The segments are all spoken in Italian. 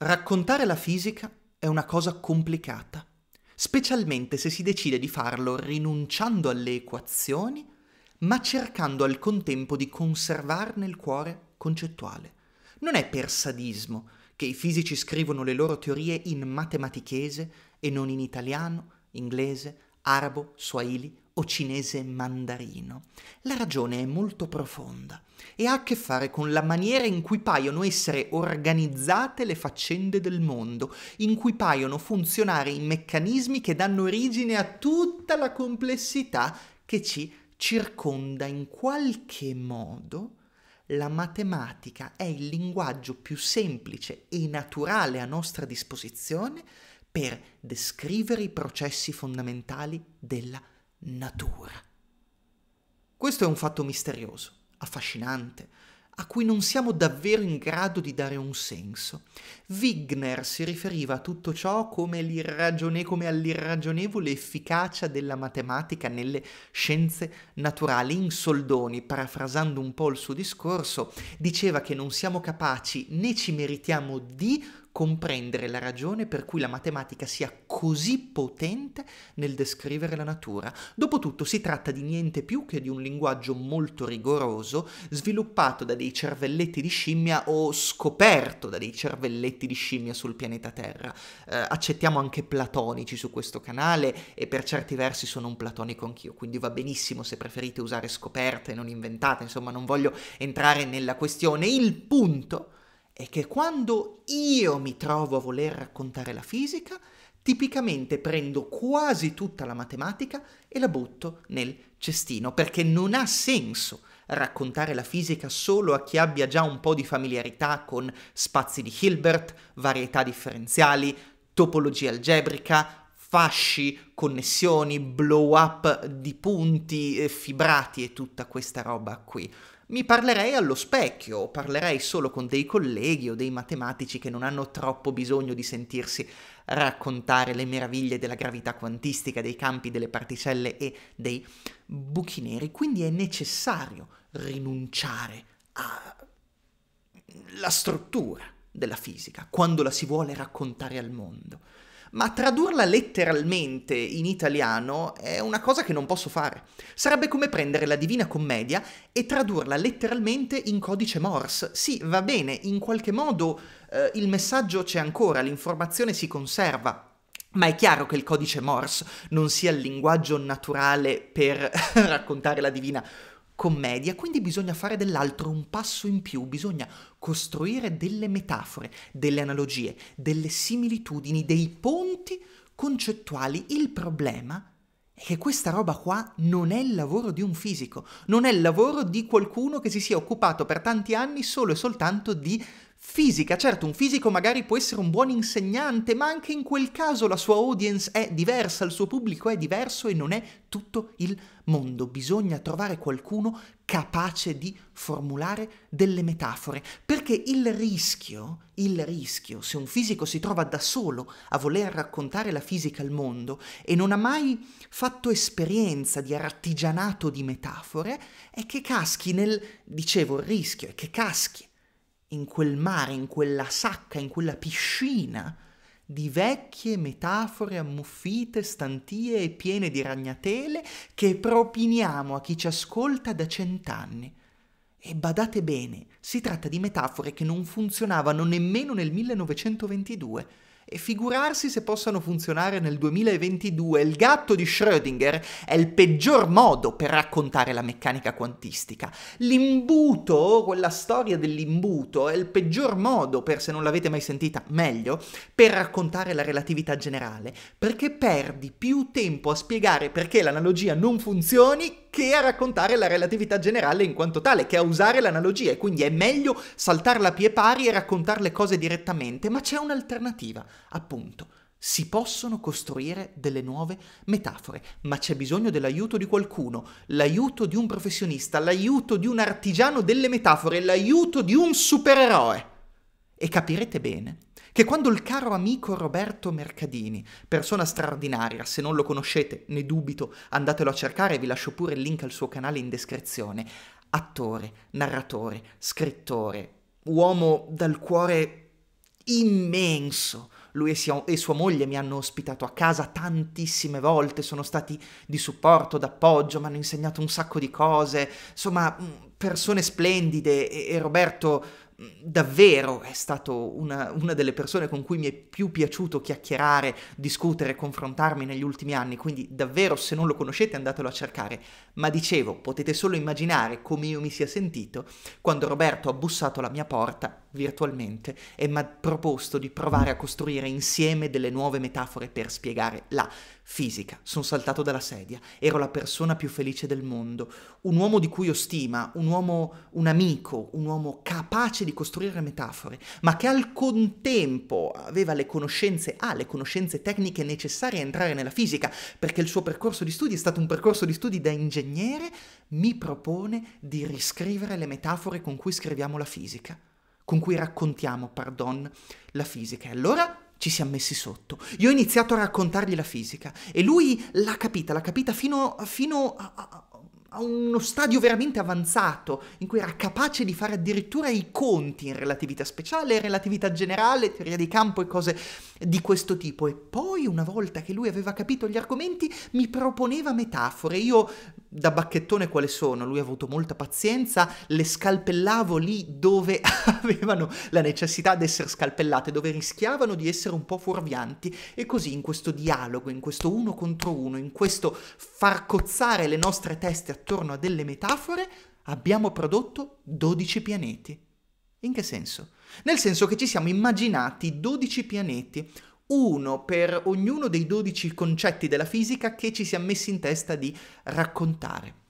Raccontare la fisica è una cosa complicata, specialmente se si decide di farlo rinunciando alle equazioni, ma cercando al contempo di conservarne il cuore concettuale. Non è per sadismo che i fisici scrivono le loro teorie in matematichese e non in italiano, inglese, arabo, swahili o cinese mandarino. La ragione è molto profonda e ha a che fare con la maniera in cui paiono essere organizzate le faccende del mondo, in cui paiono funzionare i meccanismi che danno origine a tutta la complessità che ci circonda in qualche modo la matematica è il linguaggio più semplice e naturale a nostra disposizione per descrivere i processi fondamentali della natura. Questo è un fatto misterioso, affascinante, a cui non siamo davvero in grado di dare un senso. Wigner si riferiva a tutto ciò come, come all'irragionevole efficacia della matematica nelle scienze naturali. In soldoni, parafrasando un po' il suo discorso, diceva che non siamo capaci né ci meritiamo di comprendere la ragione per cui la matematica sia così potente nel descrivere la natura. Dopotutto si tratta di niente più che di un linguaggio molto rigoroso, sviluppato da dei cervelletti di scimmia o scoperto da dei cervelletti di scimmia sul pianeta Terra. Eh, accettiamo anche platonici su questo canale e per certi versi sono un platonico anch'io, quindi va benissimo se preferite usare scoperte e non inventate, insomma non voglio entrare nella questione. Il punto è che quando io mi trovo a voler raccontare la fisica, tipicamente prendo quasi tutta la matematica e la butto nel cestino, perché non ha senso raccontare la fisica solo a chi abbia già un po' di familiarità con spazi di Hilbert, varietà differenziali, topologia algebrica, fasci, connessioni, blow up di punti, eh, fibrati e tutta questa roba qui mi parlerei allo specchio, o parlerei solo con dei colleghi o dei matematici che non hanno troppo bisogno di sentirsi raccontare le meraviglie della gravità quantistica, dei campi delle particelle e dei buchi neri. Quindi è necessario rinunciare alla struttura della fisica quando la si vuole raccontare al mondo ma tradurla letteralmente in italiano è una cosa che non posso fare. Sarebbe come prendere la Divina Commedia e tradurla letteralmente in codice Morse. Sì, va bene, in qualche modo eh, il messaggio c'è ancora, l'informazione si conserva, ma è chiaro che il codice Morse non sia il linguaggio naturale per raccontare la divina commedia, quindi bisogna fare dell'altro un passo in più, bisogna costruire delle metafore, delle analogie, delle similitudini, dei ponti concettuali. Il problema è che questa roba qua non è il lavoro di un fisico, non è il lavoro di qualcuno che si sia occupato per tanti anni solo e soltanto di Fisica, certo, un fisico magari può essere un buon insegnante, ma anche in quel caso la sua audience è diversa, il suo pubblico è diverso e non è tutto il mondo. Bisogna trovare qualcuno capace di formulare delle metafore, perché il rischio, il rischio, se un fisico si trova da solo a voler raccontare la fisica al mondo e non ha mai fatto esperienza di artigianato di metafore, è che caschi nel, dicevo, il rischio è che caschi in quel mare, in quella sacca, in quella piscina di vecchie metafore ammuffite, stantie e piene di ragnatele che propiniamo a chi ci ascolta da cent'anni. E badate bene, si tratta di metafore che non funzionavano nemmeno nel 1922 e figurarsi se possano funzionare nel 2022. Il gatto di Schrödinger è il peggior modo per raccontare la meccanica quantistica. L'imbuto, quella storia dell'imbuto, è il peggior modo, per se non l'avete mai sentita meglio, per raccontare la relatività generale, perché perdi più tempo a spiegare perché l'analogia non funzioni che a raccontare la relatività generale in quanto tale, che a usare l'analogia, e quindi è meglio saltarla a pie pari e raccontare le cose direttamente, ma c'è un'alternativa, appunto. Si possono costruire delle nuove metafore, ma c'è bisogno dell'aiuto di qualcuno, l'aiuto di un professionista, l'aiuto di un artigiano delle metafore, l'aiuto di un supereroe. E capirete bene che quando il caro amico Roberto Mercadini, persona straordinaria, se non lo conoscete, ne dubito, andatelo a cercare, vi lascio pure il link al suo canale in descrizione, attore, narratore, scrittore, uomo dal cuore immenso, lui e, sia, e, sua moglie mi hanno ospitato a casa tantissime volte, sono stati di supporto, d'appoggio, mi hanno insegnato un sacco di cose, insomma mm, persone splendide e, e Roberto davvero è stato una, una, delle persone con cui mi è più piaciuto chiacchierare, discutere, confrontarmi negli ultimi anni, quindi davvero se non lo conoscete andatelo a cercare, ma dicevo, potete solo immaginare come io mi sia sentito quando Roberto ha bussato alla mia porta virtualmente e mi ha proposto di provare a costruire insieme delle nuove metafore per spiegare la fisica. Sono saltato dalla sedia, ero la persona più felice del mondo, un uomo di cui ho stima, un uomo, un amico, un uomo capace di di costruire metafore, ma che al contempo aveva le conoscenze, ha le conoscenze tecniche necessarie a entrare nella fisica, perché il suo percorso di studi è stato un percorso di studi da ingegnere, mi propone di riscrivere le metafore con cui scriviamo la fisica, con cui raccontiamo, pardon, la fisica. E allora ci siamo messi sotto. Io ho iniziato a raccontargli la fisica e lui l'ha capita, l'ha capita fino, fino a, a, a uno stadio veramente avanzato, in cui era capace di fare addirittura i conti in relatività speciale, relatività generale, teoria di campo e cose di questo tipo. E poi, una volta che lui aveva capito gli argomenti, mi proponeva metafore. Io da bacchettone quale sono, lui ha avuto molta pazienza, le scalpellavo lì dove avevano la necessità di essere scalpellate, dove rischiavano di essere un po' fuorvianti e così in questo dialogo, in questo uno contro uno, in questo far cozzare le nostre teste attorno a delle metafore, abbiamo prodotto 12 pianeti. In che senso? Nel senso che ci siamo immaginati 12 pianeti, uno per ognuno dei 12 concetti della fisica che ci siamo messi in testa di raccontare.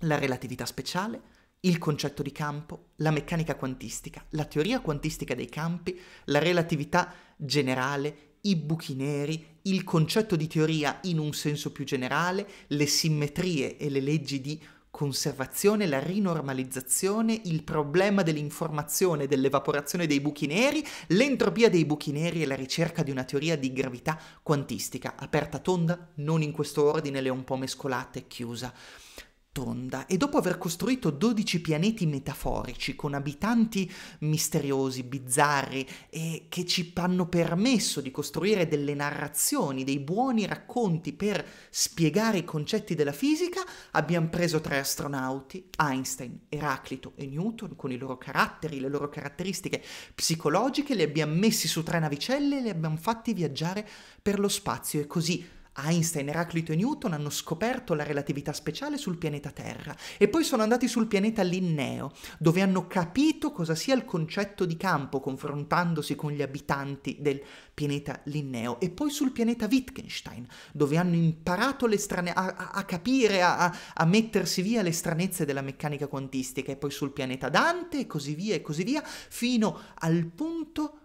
La relatività speciale, il concetto di campo, la meccanica quantistica, la teoria quantistica dei campi, la relatività generale, i buchi neri, il concetto di teoria in un senso più generale, le simmetrie e le leggi di conservazione, la rinormalizzazione, il problema dell'informazione, dell'evaporazione dei buchi neri, l'entropia dei buchi neri e la ricerca di una teoria di gravità quantistica, aperta tonda, non in questo ordine, le un po' mescolate, chiusa tonda e dopo aver costruito 12 pianeti metaforici con abitanti misteriosi, bizzarri e che ci hanno permesso di costruire delle narrazioni, dei buoni racconti per spiegare i concetti della fisica, abbiamo preso tre astronauti, Einstein, Eraclito e Newton, con i loro caratteri, le loro caratteristiche psicologiche, li abbiamo messi su tre navicelle e li abbiamo fatti viaggiare per lo spazio e così Einstein, Eraclito e Newton hanno scoperto la relatività speciale sul pianeta Terra e poi sono andati sul pianeta Linneo, dove hanno capito cosa sia il concetto di campo confrontandosi con gli abitanti del pianeta Linneo e poi sul pianeta Wittgenstein, dove hanno imparato strane- a-, a, capire, a-, a mettersi via le stranezze della meccanica quantistica e poi sul pianeta Dante e così via e così via, fino al punto...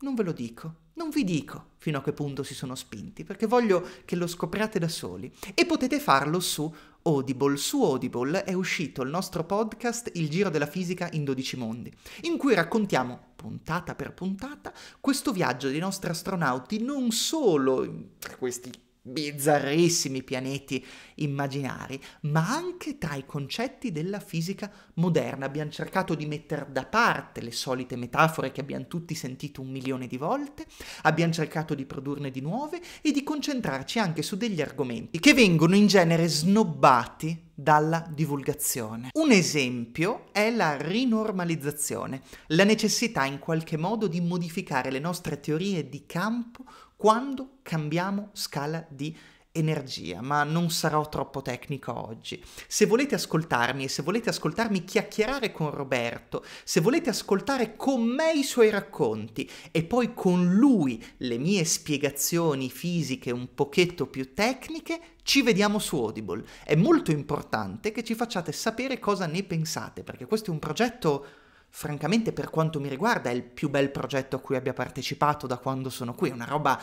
non ve lo dico non vi dico fino a che punto si sono spinti, perché voglio che lo scopriate da soli. E potete farlo su Audible. Su Audible è uscito il nostro podcast Il Giro della Fisica in 12 Mondi, in cui raccontiamo puntata per puntata questo viaggio dei nostri astronauti non solo tra questi bizzarrissimi pianeti immaginari, ma anche tra i concetti della fisica moderna. Abbiamo cercato di mettere da parte le solite metafore che abbiamo tutti sentito un milione di volte, abbiamo cercato di produrne di nuove e di concentrarci anche su degli argomenti che vengono in genere snobbati dalla divulgazione. Un esempio è la rinormalizzazione, la necessità in qualche modo di modificare le nostre teorie di campo quando cambiamo scala di energia, ma non sarò troppo tecnico oggi. Se volete ascoltarmi e se volete ascoltarmi chiacchierare con Roberto, se volete ascoltare con me i suoi racconti e poi con lui le mie spiegazioni fisiche un pochetto più tecniche, ci vediamo su Audible. È molto importante che ci facciate sapere cosa ne pensate, perché questo è un progetto francamente per quanto mi riguarda è il più bel progetto a cui abbia partecipato da quando sono qui, è una roba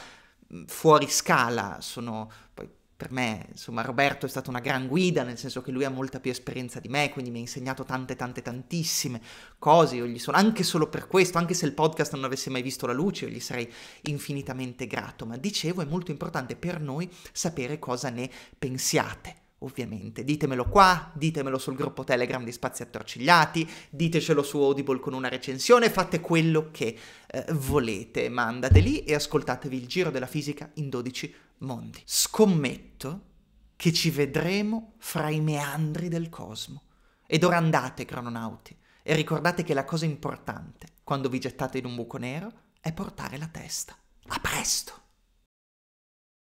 fuori scala, sono poi per me, insomma, Roberto è stato una gran guida, nel senso che lui ha molta più esperienza di me, quindi mi ha insegnato tante, tante, tantissime cose. Io gli sono anche solo per questo, anche se il podcast non avesse mai visto la luce, io gli sarei infinitamente grato. Ma dicevo, è molto importante per noi sapere cosa ne pensiate ovviamente. Ditemelo qua, ditemelo sul gruppo Telegram di Spazi Attorcigliati, ditecelo su Audible con una recensione, fate quello che eh, volete, ma andate lì e ascoltatevi il giro della fisica in 12 mondi. Scommetto che ci vedremo fra i meandri del cosmo. Ed ora andate, crononauti, e ricordate che la cosa importante, quando vi gettate in un buco nero, è portare la testa. A presto!